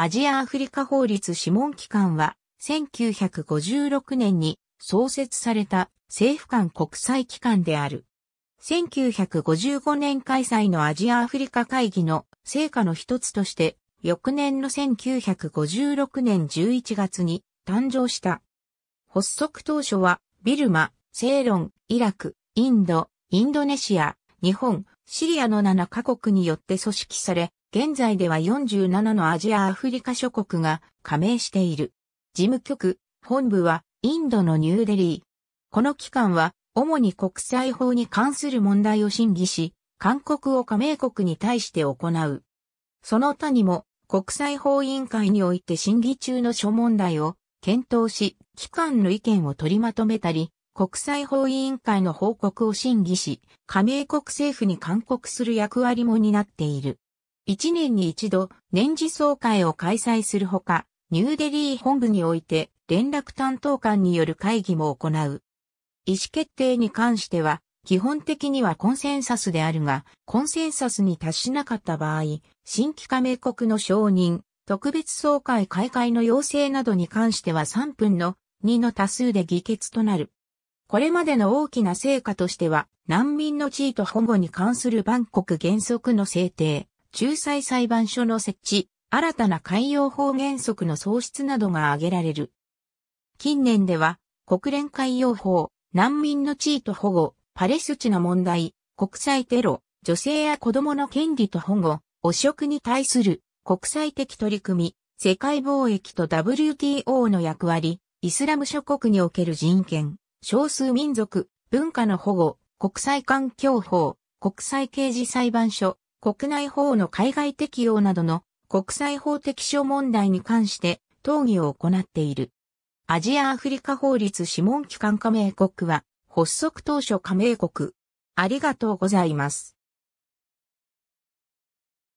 アジア・アフリカ法律諮問機関は、1956年に創設された政府間国際機関である。1955年開催のアジア・アフリカ会議の成果の一つとして、翌年の1956年11月に誕生した。発足当初は、ビルマ、セーロン、イラク、インド、インドネシア、日本、シリアの7カ国によって組織され、現在では47のアジア・アフリカ諸国が加盟している。事務局、本部はインドのニューデリー。この機関は主に国際法に関する問題を審議し、勧告を加盟国に対して行う。その他にも国際法委員会において審議中の諸問題を検討し、機関の意見を取りまとめたり、国際法委員会の報告を審議し、加盟国政府に勧告する役割も担っている。1年に一度年次総会を開催するほか、ニューデリー本部において連絡担当官による会議も行う。意思決定に関しては、基本的にはコンセンサスであるが、コンセンサスに達しなかった場合、新規加盟国の承認、特別総会開会の要請などに関しては3分の2の多数で議決となる。これまでの大きな成果としては、難民の地位と保護に関する万国原則の制定、仲裁裁判所の設置、新たな海洋法原則の創出などが挙げられる。近年では、国連海洋法、難民の地位と保護、パレスチナ問題、国際テロ、女性や子供の権利と保護、汚職に対する国際的取り組み、世界貿易と WTO の役割、イスラム諸国における人権、少数民族、文化の保護、国際環境法、国際刑事裁判所、国内法の海外適用などの国際法的諸問題に関して討議を行っている。アジア・アフリカ法律諮問機関加盟国は発足当初加盟国。ありがとうございます。